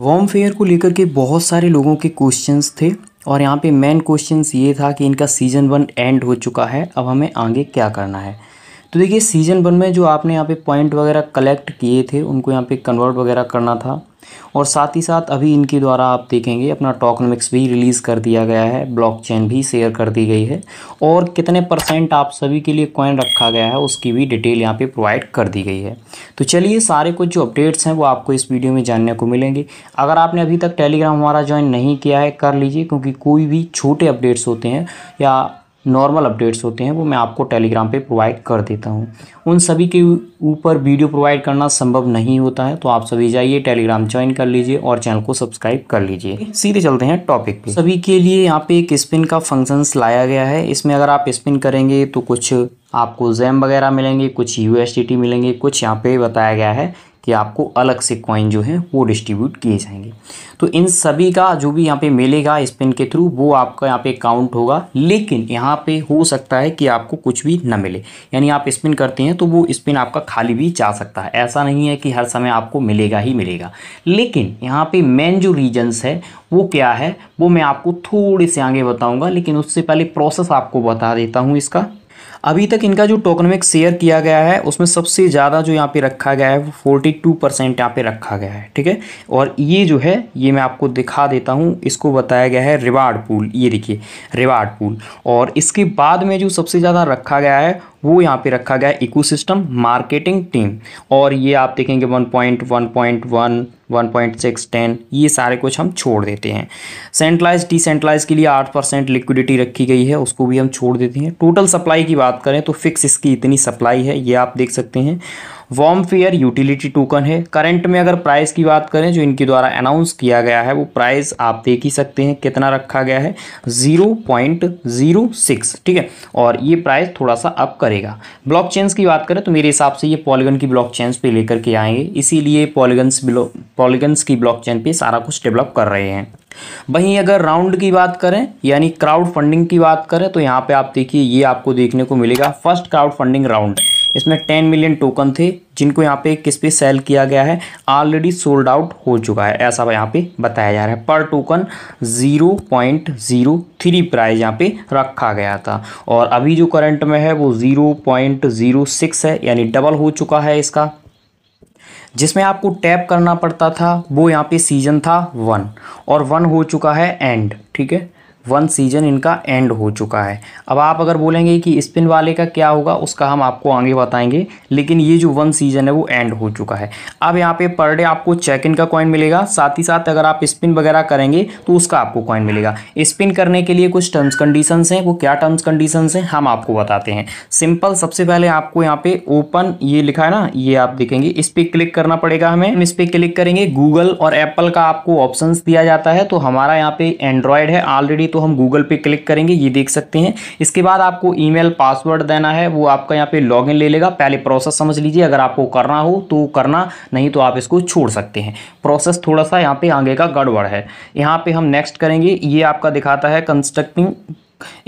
warm fair को लेकर के बहुत सारे लोगों के क्वेश्चंस थे और यहाँ पे मेन क्वेश्चंस ये था कि इनका सीज़न वन एंड हो चुका है अब हमें आगे क्या करना है तो देखिए सीजन वन में जो आपने यहाँ पे पॉइंट वगैरह कलेक्ट किए थे उनको यहाँ पे कन्वर्ट वगैरह करना था और साथ ही साथ अभी इनके द्वारा आप देखेंगे अपना टॉकनमिक्स भी रिलीज़ कर दिया गया है ब्लॉकचेन भी शेयर कर दी गई है और कितने परसेंट आप सभी के लिए कॉइन रखा गया है उसकी भी डिटेल यहाँ पे प्रोवाइड कर दी गई है तो चलिए सारे कुछ जो अपडेट्स हैं वो आपको इस वीडियो में जानने को मिलेंगे अगर आपने अभी तक टेलीग्राम हमारा ज्वाइन नहीं किया है कर लीजिए क्योंकि कोई भी छोटे अपडेट्स होते हैं या नॉर्मल अपडेट्स होते हैं वो मैं आपको टेलीग्राम पे प्रोवाइड कर देता हूँ उन सभी के ऊपर वीडियो प्रोवाइड करना संभव नहीं होता है तो आप सभी जाइए टेलीग्राम ज्वाइन कर लीजिए और चैनल को सब्सक्राइब कर लीजिए सीधे चलते हैं टॉपिक पे सभी के लिए यहाँ पे एक स्पिन का फंक्शंस लाया गया है इसमें अगर आप स्पिन करेंगे तो कुछ आपको जैम वगैरह मिलेंगे कुछ यू मिलेंगे कुछ यहाँ पे बताया गया है कि आपको अलग से कॉइन जो है वो डिस्ट्रीब्यूट किए जाएंगे तो इन सभी का जो भी यहाँ पे मिलेगा स्पिन के थ्रू वो आपका यहाँ पे काउंट होगा लेकिन यहाँ पे हो सकता है कि आपको कुछ भी ना मिले यानी आप स्पिन करते हैं तो वो स्पिन आपका खाली भी जा सकता है ऐसा नहीं है कि हर समय आपको मिलेगा ही मिलेगा लेकिन यहाँ पर मेन जो रीजन्स है वो क्या है वो मैं आपको थोड़े से आगे बताऊँगा लेकिन उससे पहले प्रोसेस आपको बता देता हूँ इसका अभी तक इनका जो टोकनमिक शेयर किया गया है उसमें सबसे ज़्यादा जो यहाँ पे रखा गया है वो फोर्टी टू परसेंट यहाँ पर रखा गया है ठीक है और ये जो है ये मैं आपको दिखा देता हूँ इसको बताया गया है रिवार्ड पूल ये देखिए रिवार्ड पूल और इसके बाद में जो सबसे ज़्यादा रखा गया है वो यहाँ पे रखा गया है इकोसिस्टम मार्केटिंग टीम और ये आप देखेंगे one point one point one one point six ten ये सारे कुछ हम छोड़ देते हैं सेंट्रलाइज डिसेंट्रलाइज के लिए आठ परसेंट लिक्विडिटी रखी गई है उसको भी हम छोड़ देते हैं टोटल सप्लाई की बात करें तो फिक्स इसकी इतनी सप्लाई है ये आप देख सकते हैं वॉम फेयर यूटिलिटी टोकन है करंट में अगर प्राइस की बात करें जो इनके द्वारा अनाउंस किया गया है वो प्राइस आप देख ही सकते हैं कितना रखा गया है ज़ीरो पॉइंट ज़ीरो सिक्स ठीक है और ये प्राइस थोड़ा सा अप करेगा ब्लॉक की बात करें तो मेरे हिसाब से ये पॉलीगन की ब्लॉक पे पर लेकर के आएंगे इसीलिए पॉलीगन्स पॉलीगन्स की ब्लॉक चेन पर सारा कुछ डेवलप कर रहे हैं वहीं अगर राउंड की बात करें यानी क्राउड फंडिंग की बात करें तो यहाँ पे आप देखिए ये आपको देखने को मिलेगा फर्स्ट क्राउड फंडिंग राउंड इसमें टेन मिलियन टोकन थे जिनको यहाँ पे किस पे सेल किया गया है ऑलरेडी सोल्ड आउट हो चुका है ऐसा यहाँ पे बताया जा रहा है पर token zero point zero three price यहाँ पे रखा गया था और अभी जो करंट में है वो जीरो पॉइंट जीरो सिक्स है यानी डबल हो चुका है इसका जिसमें आपको टैप करना पड़ता था वो यहाँ पे सीजन था वन और वन हो चुका है एंड ठीक है वन सीजन इनका एंड हो चुका है अब आप अगर बोलेंगे कि स्पिन वाले का क्या होगा उसका हम आपको आगे बताएंगे लेकिन ये जो वन सीजन है वो एंड हो चुका है अब यहाँ पे पर डे आपको चेक इन का कॉइन मिलेगा साथ ही साथ अगर आप स्पिन वगैरह करेंगे तो उसका आपको कॉइन मिलेगा स्पिन करने के लिए कुछ टर्म्स कंडीशन हैं वो क्या टर्म्स कंडीशन हैं हम आपको बताते हैं सिंपल सबसे पहले आपको यहाँ पे ओपन ये लिखा है ना ये आप देखेंगे इस पर क्लिक करना पड़ेगा हमें हम इस पर क्लिक करेंगे गूगल और एप्पल का आपको ऑप्शन दिया जाता है तो हमारा यहाँ पे एंड्रॉयड है ऑलरेडी तो हम गूगल पे क्लिक करेंगे ये देख सकते हैं इसके बाद आपको ईमेल पासवर्ड देना है वो आपका यहाँ पे लॉगिन ले लेगा पहले प्रोसेस समझ लीजिए अगर आपको करना हो तो करना नहीं तो आप इसको छोड़ सकते हैं प्रोसेस थोड़ा सा यहाँ पे आगे का गड़बड़ है यहाँ पे हम नेक्स्ट करेंगे ये आपका दिखाता है कंस्ट्रक्टिंग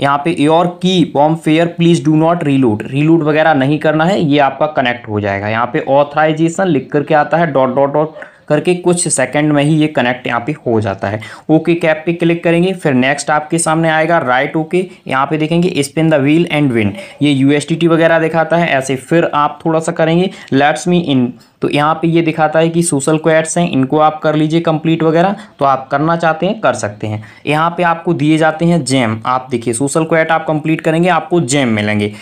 यहाँ पे योर की बॉम फेयर please do not reload reload वगैरह नहीं करना है ये आपका कनेक्ट हो जाएगा यहाँ पे ऑथराइजेशन लिख करके आता है डॉट डॉट डॉट करके कुछ सेकंड में ही ये कनेक्ट यहाँ पे हो जाता है ओके कैप पे क्लिक करेंगे फिर नेक्स्ट आपके सामने आएगा राइट ओके यहाँ पे देखेंगे spin the wheel and win ये यू वगैरह दिखाता है ऐसे फिर आप थोड़ा सा करेंगे लेट्स मी इन तो यहाँ पे ये दिखाता है कि सोशल क्वेट्स हैं इनको आप कर लीजिए कंप्लीट वगैरह तो आप करना चाहते हैं कर सकते हैं यहाँ पे आपको दिए जाते हैं जैम आप देखिए सोशल क्वेट आप कंप्लीट करेंगे आपको जैम मिलेंगे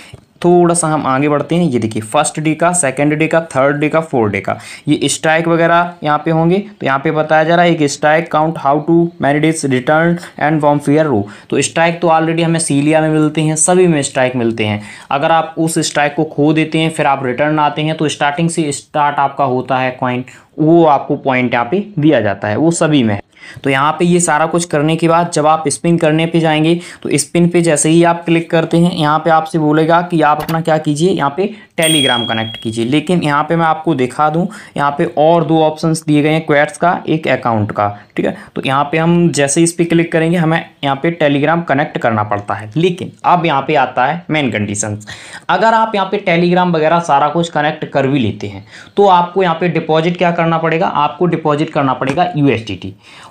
थोड़ा सा हम आगे बढ़ते हैं ये देखिए फर्स्ट डे का सेकंड डे का थर्ड डे का फोर्थ डे का ये स्ट्राइक वगैरह यहाँ पे होंगे तो यहाँ पे बताया जा रहा है एक strike count how to many days return and वॉम फेयर रू तो स्ट्राइक तो ऑलरेडी हमें सीलिया में मिलते हैं सभी में स्ट्राइक मिलते हैं अगर आप उस स्ट्राइक को खो देते हैं फिर आप रिटर्न आते हैं तो स्टार्टिंग से स्टार्ट आपका होता है क्वाइंट वो आपको पॉइंट यहाँ पे दिया जाता है वो सभी में तो यहाँ पे ये सारा कुछ करने के बाद जब आप स्पिन करने पे जाएंगे तो स्पिन पे जैसे ही आप क्लिक करते हैं यहाँ पे आपसे बोलेगा कि आप अपना क्या कीजिए यहाँ पे टेलीग्राम कनेक्ट कीजिए लेकिन यहाँ पे मैं आपको दिखा दूँ यहाँ पे और दो ऑप्शंस दिए गए हैं क्वेट्स का एक अकाउंट का ठीक है तो यहाँ पे हम जैसे इस पर क्लिक करेंगे हमें यहाँ पे टेलीग्राम कनेक्ट करना पड़ता है लेकिन अब यहाँ पे आता है मेन कंडीशन अगर आप यहाँ पे टेलीग्राम वगैरह सारा कुछ कनेक्ट कर भी लेते हैं तो आपको यहाँ पे डिपॉजिट क्या करना पड़ेगा आपको डिपॉजिट करना पड़ेगा यू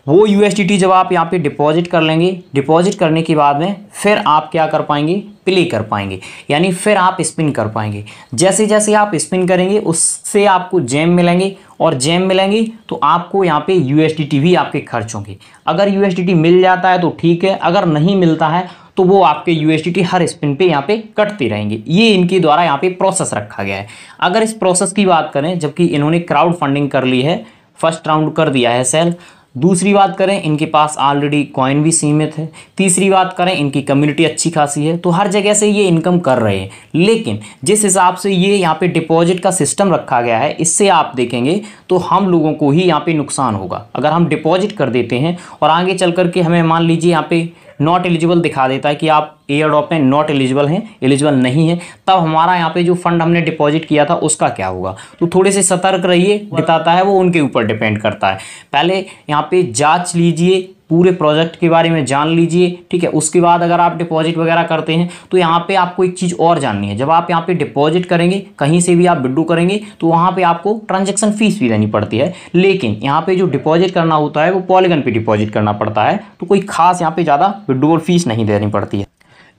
वो टी जब आप यहाँ पे डिपॉजिट कर लेंगे डिपॉजिट करने के बाद में फिर आप क्या कर पाएंगे प्ले कर पाएंगे यानी फिर आप स्पिन कर पाएंगे जैसे जैसे आप स्पिन करेंगे उससे आपको जैम मिलेंगे और जैम मिलेंगे तो आपको यहाँ पे टी भी आपके खर्च होंगे अगर टी मिल जाता है तो ठीक है अगर नहीं मिलता है तो वो आपके यू हर स्पिन पे यहाँ पे कटते रहेंगे ये इनके द्वारा यहाँ पे प्रोसेस रखा गया है अगर इस प्रोसेस की बात करें जबकि इन्होंने क्राउड फंडिंग कर ली है फर्स्ट राउंड कर दिया है सेल दूसरी बात करें इनके पास ऑलरेडी कॉइन भी सीमित है तीसरी बात करें इनकी कम्युनिटी अच्छी खासी है तो हर जगह से ये इनकम कर रहे हैं लेकिन जिस हिसाब से ये यहाँ पे डिपॉजिट का सिस्टम रखा गया है इससे आप देखेंगे तो हम लोगों को ही यहाँ पे नुकसान होगा अगर हम डिपॉजिट कर देते हैं और आगे चल करके हमें मान लीजिए यहाँ पर नॉट एलिजिबल दिखा देता है कि आप एयर ड्रॉप में नॉट एलिजिबल हैं एलिजिबल नहीं है तब हमारा यहाँ पे जो फंड हमने डिपॉजिट किया था उसका क्या होगा तो थोड़े से सतर्क रहिए बताता है वो उनके ऊपर डिपेंड करता है पहले यहाँ पे जांच लीजिए पूरे प्रोजेक्ट के बारे में जान लीजिए ठीक है उसके बाद अगर आप डिपॉजिट वगैरह करते हैं तो यहाँ पे आपको एक चीज़ और जाननी है जब आप यहाँ पे डिपॉजिट करेंगे कहीं से भी आप विड्रू करेंगे तो वहाँ पे आपको ट्रांजैक्शन फीस भी देनी पड़ती है लेकिन यहाँ पे जो डिपॉजिट करना होता है वो पॉलीगन पे डिपॉजिट करना पड़ता है तो कोई खास यहाँ पर ज़्यादा विड्रोअल फीस नहीं देनी पड़ती है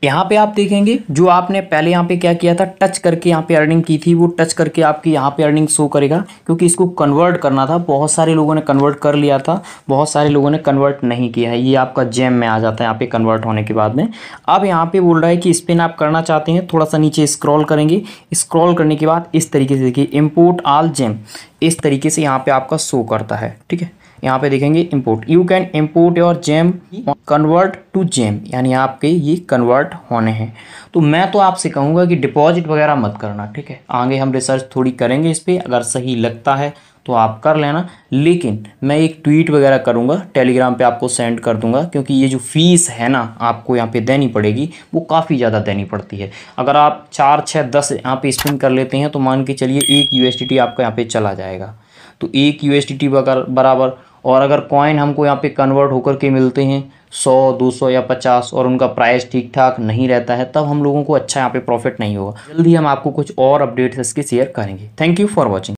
यहाँ पे आप देखेंगे जो आपने पहले यहाँ पे क्या किया था टच करके यहाँ पे अर्निंग की थी वो टच करके आपकी यहाँ पे अर्निंग शो करेगा क्योंकि इसको कन्वर्ट करना था बहुत सारे लोगों ने कन्वर्ट कर लिया था बहुत सारे लोगों ने कन्वर्ट नहीं किया है ये आपका जेम में आ जाता है यहाँ पे कन्वर्ट होने के बाद में अब यहाँ पर बोल रहा है कि स्पिन आप करना चाहते हैं थोड़ा सा नीचे स्क्रॉल करेंगे स्क्रॉल करने के बाद इस तरीके से देखिए इम्पोर्ट आल जेम इस तरीके से यहाँ पर आपका शो करता है ठीक है यहाँ पे देखेंगे import you can import your gem convert to gem यानी आपके ये कन्वर्ट होने हैं तो मैं तो आपसे कहूँगा कि डिपॉजिट वगैरह मत करना ठीक है आगे हम रिसर्च थोड़ी करेंगे इस पर अगर सही लगता है तो आप कर लेना लेकिन मैं एक ट्वीट वगैरह करूँगा टेलीग्राम पे आपको सेंड कर दूँगा क्योंकि ये जो फीस है ना आपको यहाँ पे देनी पड़ेगी वो काफ़ी ज़्यादा देनी पड़ती है अगर आप चार छः दस यहाँ पे स्पिन कर लेते हैं तो मान के चलिए एक यू आपका यहाँ पे चला जाएगा तो एक यू एस अगर बराबर और अगर कॉइन हमको यहाँ पे कन्वर्ट होकर के मिलते हैं 100, 200 या 50 और उनका प्राइस ठीक ठाक नहीं रहता है तब हम लोगों को अच्छा यहाँ पे प्रॉफिट नहीं होगा जल्दी हम आपको कुछ और अपडेट्स इसके शेयर करेंगे थैंक यू फॉर वॉचिंग